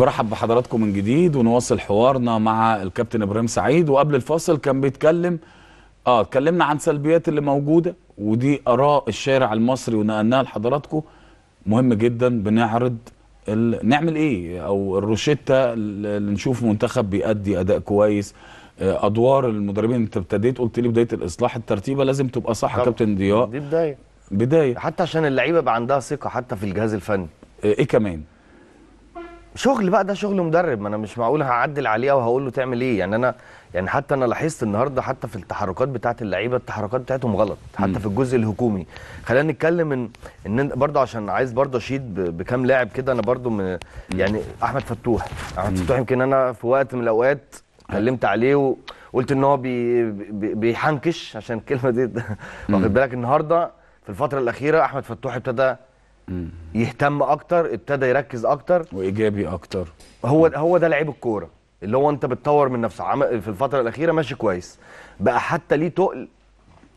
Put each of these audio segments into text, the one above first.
برحب بحضراتكم من جديد ونواصل حوارنا مع الكابتن ابراهيم سعيد وقبل الفاصل كان بيتكلم اه اتكلمنا عن سلبيات اللي موجوده ودي اراء الشارع المصري ونقلناها لحضراتكم مهم جدا بنعرض ال... نعمل ايه او الروشته اللي نشوف منتخب بيأدي اداء كويس آه، ادوار المدربين انت ابتديت قلت لي بدايه الاصلاح الترتيبه لازم تبقى صح يا كابتن ضياء دي بدايه بدايه حتى عشان اللعيبه يبقى عندها ثقه حتى في الجهاز الفني آه، ايه كمان شغل بقى ده شغل مدرب ما انا مش معقول هعدل عليه او هقول له تعمل ايه يعني انا يعني حتى انا لاحظت النهارده حتى في التحركات بتاعه اللعيبه التحركات بتاعتهم غلط حتى م. في الجزء الهجومي خلينا نتكلم ان ان برضه عشان عايز برضه اشيد بكام لاعب كده انا برضه يعني احمد فتوح احمد فتوح يمكن انا في وقت من الاوقات اتكلمت عليه وقلت ان هو بي بيحنكش عشان الكلمه دي واخد بالك النهارده في الفتره الاخيره احمد فتوح ابتدى يهتم اكتر ابتدى يركز اكتر وايجابي اكتر هو هو ده لعيب الكوره اللي هو انت بتطور من نفسك في الفتره الاخيره ماشي كويس بقى حتى ليه تقل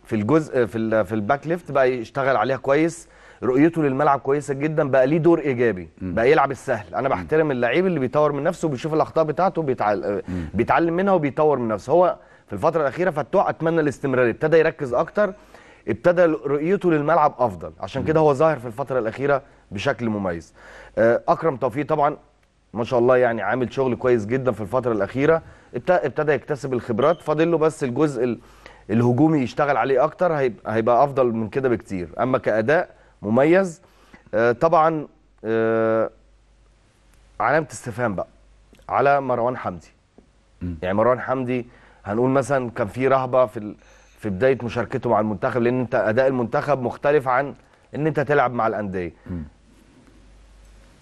في الجزء في في الباك ليفت بقى يشتغل عليها كويس رؤيته للملعب كويسه جدا بقى ليه دور ايجابي م. بقى يلعب السهل انا بحترم اللعيب اللي بيطور من نفسه وبيشوف الاخطاء بتاعته بيتعل... بيتعلم منها وبيطور من نفسه هو في الفتره الاخيره فتوح اتمنى الاستمرار ابتدى يركز اكتر ابتدى رؤيته للملعب افضل عشان كده هو ظاهر في الفتره الاخيره بشكل مميز آه، اكرم توفيق طبعا ما شاء الله يعني عامل شغل كويس جدا في الفتره الاخيره ابتدى يكتسب الخبرات فاضل له بس الجزء الهجومي يشتغل عليه اكتر هيبقى افضل من كده بكتير اما كاداء مميز آه، طبعا آه، علامه استفهام بقى على مروان حمدي يعني مروان حمدي هنقول مثلا كان في رهبه في في بدايه مشاركته مع المنتخب لان انت اداء المنتخب مختلف عن ان انت تلعب مع الانديه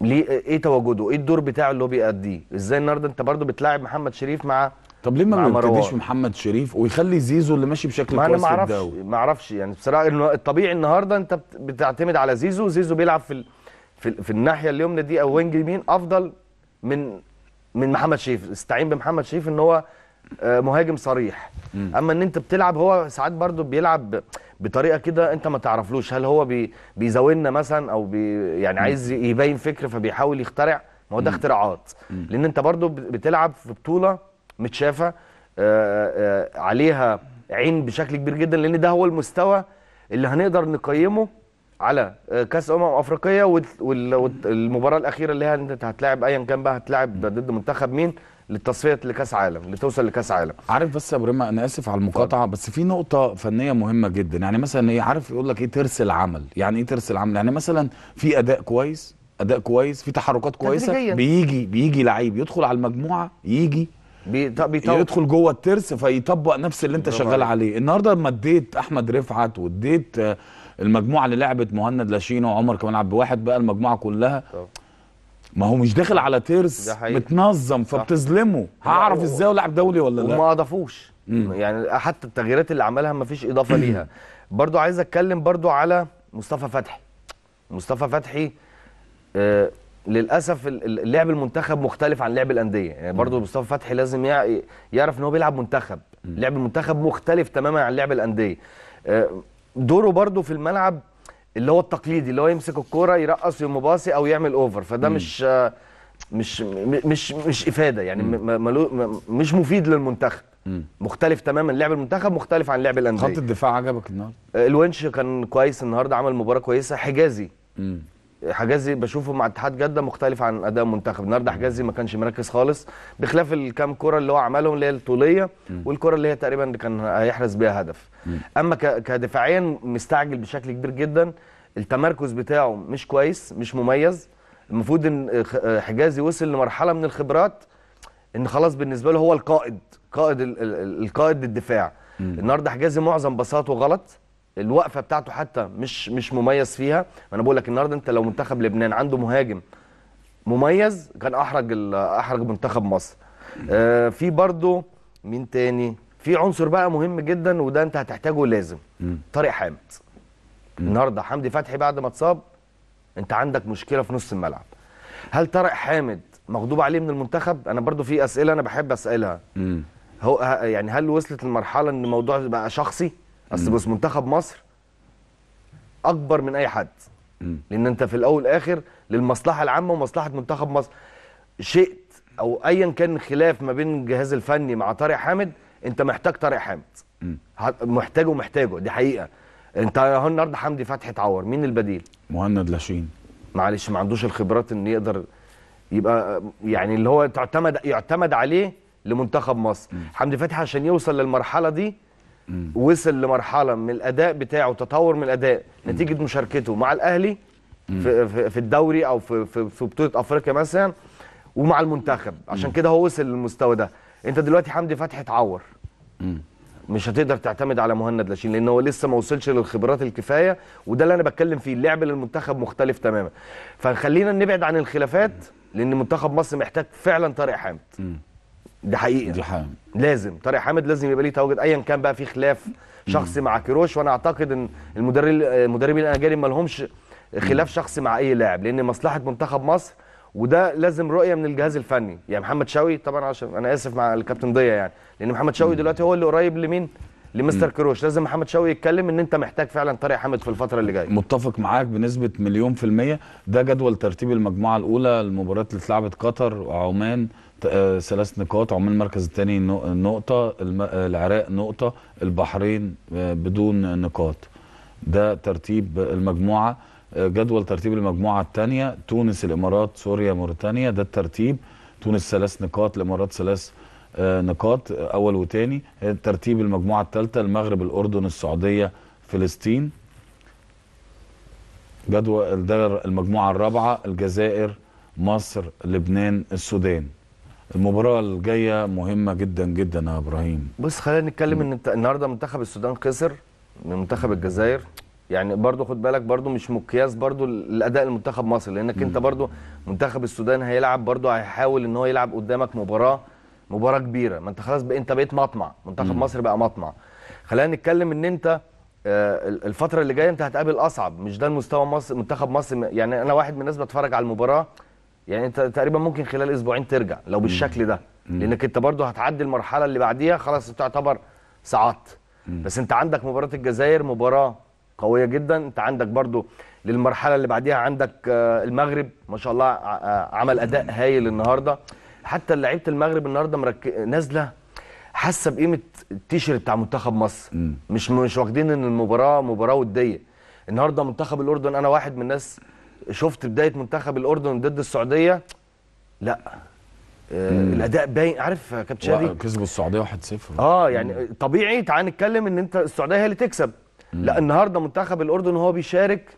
ليه ايه تواجده ايه الدور بتاعه اللي هو بيأديه ازاي النهارده انت برضه بتلاعب محمد شريف مع طب ليه ما يبتديش محمد شريف ويخلي زيزو اللي ماشي بشكل ما كويس في الدوري ما اعرفش يعني بصراحه الطبيعي النهارده انت بتعتمد على زيزو زيزو بيلعب في ال... في, في الناحيه اليمنى دي او وينج يمين افضل من من محمد شريف استعين بمحمد شريف ان هو آه، مهاجم صريح اما ان انت بتلعب هو ساعات برضو بيلعب بطريقه كده انت ما تعرفلوش هل هو بيزاولنا مثلا او بي يعني عايز يبين فكر فبيحاول يخترع ما هو ده اختراعات لان انت برضو بتلعب في بطوله متشافه آه، آه، عليها عين بشكل كبير جدا لان ده هو المستوى اللي هنقدر نقيمه على كاس امم افريقيا والمباراه الاخيره اللي هي انت هتلاعب ايا كان بقى هتلاعب ضد منتخب مين للتصفيه لكاس عالم لتوصل لكاس عالم عارف بس يا ابو انا اسف على المقاطعه بس في نقطه فنيه مهمه جدا يعني مثلا ايه عارف يقول لك ايه ترس العمل يعني ايه ترس العمل يعني مثلا في اداء كويس اداء كويس في تحركات كويسه تدريجية. بيجي بيجي لعيب يدخل على المجموعه يجي بيطبق يدخل جوه الترس فيطبق نفس اللي انت شغال عليه النهارده لما اديت احمد رفعت واديت آه، المجموعه اللي لعبت مهند لاشين وعمر كمال عبد الواحد بقى المجموعه كلها طب. ما هو مش داخل على ترس ده متنظم فبتظلمه هعرف ازاي هو لاعب دولي ولا لا وما اضافوش يعني حتى التغييرات اللي عملها ما فيش اضافه ليها برضو عايز اتكلم برضو على مصطفى فتحي مصطفى فتحي آه للاسف لعب المنتخب مختلف عن لعب الانديه يعني برضو مصطفى فتحي لازم يعرف ان هو بيلعب منتخب لعب المنتخب مختلف تماما عن لعب الانديه آه دوره برضو في الملعب اللي هو التقليدي اللي هو يمسك الكوره يرقص يقوم باصي او يعمل اوفر فده مم. مش مش مش مش افاده يعني ملو مش مفيد للمنتخب مم. مختلف تماما لعب المنتخب مختلف عن لعب الانديه خط الدفاع عجبك النهارده الونش كان كويس النهارده عمل مباراه كويسه حجازي حجازي بشوفه مع اتحاد جده مختلف عن اداء منتخب النهارده حجازي ما كانش مركز خالص بخلاف الكام كره اللي هو عملهم اللي هي الطوليه والكره اللي هي تقريبا اللي كان هيحرز بيها هدف اما كدفاعيا مستعجل بشكل كبير جدا التمركز بتاعه مش كويس مش مميز المفروض ان حجازي وصل لمرحله من الخبرات ان خلاص بالنسبه له هو القائد قائد القائد الدفاع النهارده حجازي معظم بساطه غلط الوقفه بتاعته حتى مش مش مميز فيها انا بقول لك النهارده انت لو منتخب لبنان عنده مهاجم مميز كان احرج احرج منتخب مصر آه في برضه مين تاني في عنصر بقى مهم جدا وده انت هتحتاجه لازم طارق حامد النهارده حمدي فتحي بعد ما اتصاب انت عندك مشكله في نص الملعب هل طارق حامد مغضوب عليه من المنتخب انا برضو في اسئله انا بحب اسالها هو يعني هل وصلت المرحله ان الموضوع بقى شخصي اصل بص منتخب مصر اكبر من اي حد لان انت في الاول والاخر للمصلحه العامه ومصلحه منتخب مصر شئت او ايا كان خلاف ما بين الجهاز الفني مع طارق حامد انت محتاج طارق حامد محتاجه ومحتاجه دي حقيقه انت اهو النهارده حمدي فتحي اتعور مين البديل مهند لاشين معلش ما عندوش الخبرات ان يقدر يبقى يعني اللي هو تعتمد يعتمد عليه لمنتخب مصر حمدي فتحي عشان يوصل للمرحله دي وصل لمرحله من الاداء بتاعه تطور من الاداء نتيجه مشاركته مع الاهلي في, في الدوري او في في, في بطوله افريقيا مثلا ومع المنتخب عشان كده هو وصل للمستوى ده انت دلوقتي حمدي فتحي اتعور مش هتقدر تعتمد على مهند لاشين لان هو لسه ما وصلش للخبرات الكفايه وده اللي انا بتكلم فيه اللعب للمنتخب مختلف تماما فخلينا نبعد عن الخلافات لان منتخب مصر محتاج فعلا طارق حامد دي حقيقه دي حقيقة. لازم طارق حامد لازم يبقى ليه تواجد ايا كان بقى في خلاف شخصي مع كيروش وانا اعتقد ان المدرب المدربين الاجانب ما لهمش خلاف شخصي مع اي لاعب لان مصلحه منتخب مصر وده لازم رؤيه من الجهاز الفني يعني محمد شوقي طبعا عشان انا اسف مع الكابتن ضيا يعني لان محمد شوقي دلوقتي هو اللي قريب لمين لمستر كروش لازم محمد شوقي يتكلم ان انت محتاج فعلا طارق حامد في الفتره اللي جايه متفق معاك بنسبه مليون في الميه ده جدول ترتيب المجموعه الاولى المباريات اللي اتلعبت قطر وعمان آه، ثلاث نقاط عمان المركز الثاني نقطة آه، العراق نقطة البحرين آه، بدون نقاط ده ترتيب المجموعة جدول ترتيب المجموعة الثانية تونس الإمارات سوريا موريتانيا ده الترتيب تونس ثلاث نقاط الإمارات ثلاث نقاط أول وثاني ترتيب المجموعة الثالثة المغرب الأردن السعودية فلسطين جدول ده المجموعة الرابعة الجزائر مصر لبنان السودان المباراه الجايه مهمه جدا جدا يا ابراهيم بص خلينا نتكلم ان النهارده منتخب السودان خسر من منتخب الجزائر يعني برضو خد بالك برضو مش مقياس برضو الاداء المنتخب مصر لانك م. انت برضو منتخب السودان هيلعب برضو هيحاول ان هو يلعب قدامك مباراه مباراه كبيره ما انت خلاص بقى انت بقيت مطمع منتخب م. مصر بقى مطمع خلينا نتكلم ان انت آه، الفتره اللي جايه انت هتقابل اصعب مش ده المستوى مصر منتخب مصر يعني انا واحد من الناس بتفرج على المباراه يعني انت تقريبا ممكن خلال اسبوعين ترجع لو بالشكل ده لانك انت برضه هتعدي المرحله اللي بعديها خلاص تعتبر صعدت بس انت عندك مباراه الجزائر مباراه قويه جدا انت عندك برضه للمرحله اللي بعديها عندك آه، المغرب ما شاء الله آه، عمل اداء هايل النهارده حتى لعيبه المغرب النهارده مرك... نازله حاسه بقيمه التيشيرت بتاع منتخب مصر مش مش واخدين ان المباراه مباراه وديه النهارده منتخب الاردن انا واحد من الناس شفت بدايه منتخب الاردن ضد السعوديه لا آه، الاداء باين عارف يا كابتن شادي كسبوا السعوديه 1-0 اه يعني طبيعي تعال نتكلم ان انت السعوديه هي اللي تكسب مم. لا النهارده منتخب الاردن وهو بيشارك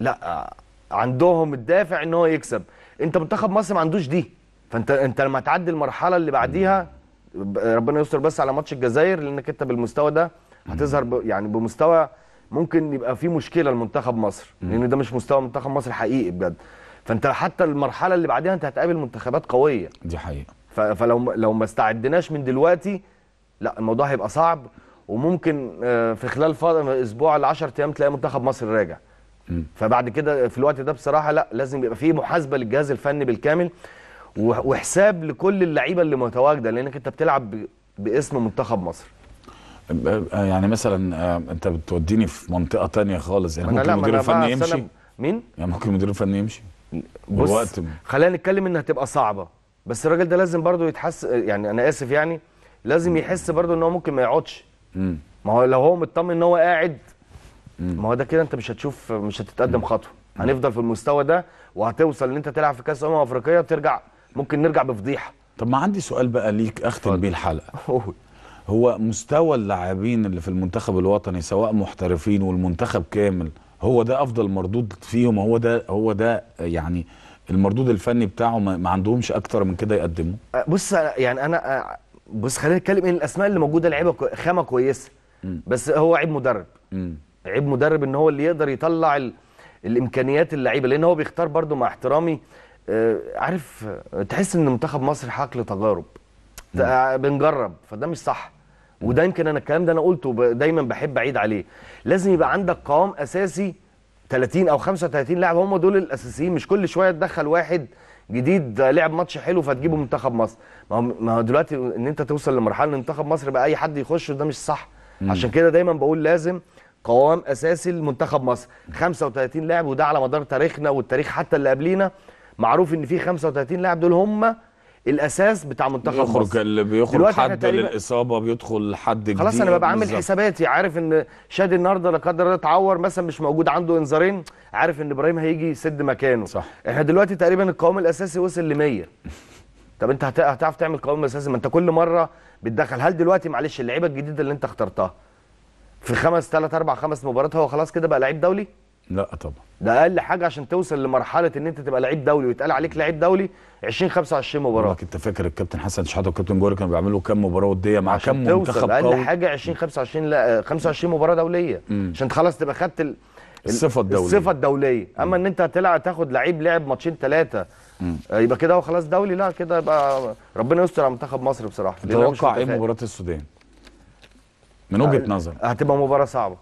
لا عندهم الدافع ان هو يكسب انت منتخب مصر ما عندوش دي فانت انت لما تعدي المرحله اللي بعديها ربنا يستر بس على ماتش الجزائر لانك انت بالمستوى ده هتظهر يعني بمستوى ممكن يبقى في مشكله لمنتخب مصر لان ده مش مستوى منتخب مصر حقيقي بجد فانت حتى المرحله اللي بعدها انت هتقابل منتخبات قويه دي حقيقه فلو لو ما استعدناش من دلوقتي لا الموضوع هيبقى صعب وممكن آه، في خلال اسبوع ل 10 ايام تلاقي منتخب مصر راجع فبعد كده في الوقت ده بصراحه لا لازم يبقى في محاسبه للجهاز الفني بالكامل وحساب لكل اللعيبه اللي متواجده لانك انت بتلعب باسم منتخب مصر يعني مثلا آه، انت بتوديني في منطقه تانية خالص يعني ممكن المدير الفني يمشي مين؟ يعني ممكن المدير الفني يمشي بص خلينا نتكلم انها هتبقى صعبه بس الراجل ده لازم برضه يتحس يعني انا اسف يعني لازم يحس برضه ان هو ممكن ما يقعدش ما هو لو هو مطمن ان هو قاعد ما هو ده كده انت مش هتشوف مش هتتقدم خطوه هنفضل في المستوى ده وهتوصل ان انت تلعب في كاس امم افريقيه وترجع ممكن نرجع بفضيحه طب ما عندي سؤال بقى ليك اختم بيه الحلقه هو مستوى اللاعبين اللي في المنتخب الوطني سواء محترفين والمنتخب كامل هو ده افضل مردود فيهم هو ده هو ده يعني المردود الفني بتاعه ما عندهمش اكتر من كده يقدموا أه، بص يعني انا أه، بص خلينا نتكلم ان الاسماء اللي موجوده لعيبه خامه كويسه بس هو عيب مدرب عيب مدرب ان هو اللي يقدر يطلع ال... الامكانيات اللعيبه لان هو بيختار برده مع احترامي أه، عارف تحس ان منتخب مصر حقل تجارب بنجرب فده مش صح وده يمكن انا الكلام ده انا قلته دايما بحب اعيد عليه لازم يبقى عندك قوام اساسي 30 او 35 لاعب هم دول الاساسيين مش كل شويه تدخل واحد جديد لعب ماتش حلو فتجيبه منتخب مصر ما هو دلوقتي ان انت توصل لمرحله ان منتخب مصر بقى اي حد يخش ده مش صح مم. عشان كده دايما بقول لازم قوام اساسي لمنتخب مصر 35 لاعب وده على مدار تاريخنا والتاريخ حتى اللي قبلينا معروف ان في 35 لاعب دول هم الاساس بتاع منتخب يخرج مصر اللي بيخرج حد للاصابه بيدخل حد جديد خلاص انا ببقى عامل حساباتي عارف ان شادي النهارده لا قدر الله اتعور مثلا مش موجود عنده انذارين عارف ان ابراهيم هيجي يسد مكانه صح احنا دلوقتي تقريبا القوام الاساسي وصل ل 100 طب انت هتعرف تعمل قوام اساسي ما انت كل مره بتدخل هل دلوقتي معلش اللعيبه الجديده اللي انت اخترتها في خمس ثلاث اربع خمس مباريات هو خلاص كده بقى لعيب دولي لا طبعا ده اقل حاجه عشان توصل لمرحله ان انت تبقى لعيب دولي ويتقال عليك لعيب دولي 20 25 مباراه انت فاكر الكابتن حسن شحاته والكابتن جوري كانوا بيعملوا كام مباراه وديه مع كام منتخب قوي اقل حاجه 20 25 لا 25 آه، مباراه دوليه مم. عشان خلاص تبقى خدت ال... الصفه الدوليه الصفه الدوليه اما ان انت هتلعب تاخد لعيب لعب ماتشين ثلاثه آه، يبقى كده هو خلاص دولي لا كده يبقى ربنا يستر على منتخب مصر بصراحه تتوقع ايه مباراه السودان من وجهه آه، نظر هتبقى مباراه صعبه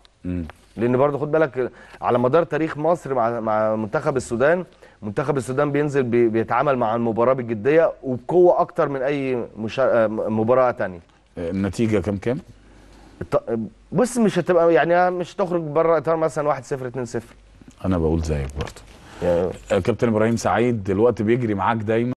لان برضه خد بالك على مدار تاريخ مصر مع مع منتخب السودان منتخب السودان بينزل بيتعامل مع المباراه بجديه وبقوه اكتر من اي مباراه ثانيه آه، النتيجه كام كام بص مش هتبقى يعني مش تخرج بره اطار مثلا 1 0 2 0 انا بقول زيك برضه يعني آه، كابتن ابراهيم سعيد الوقت بيجري معاك دايما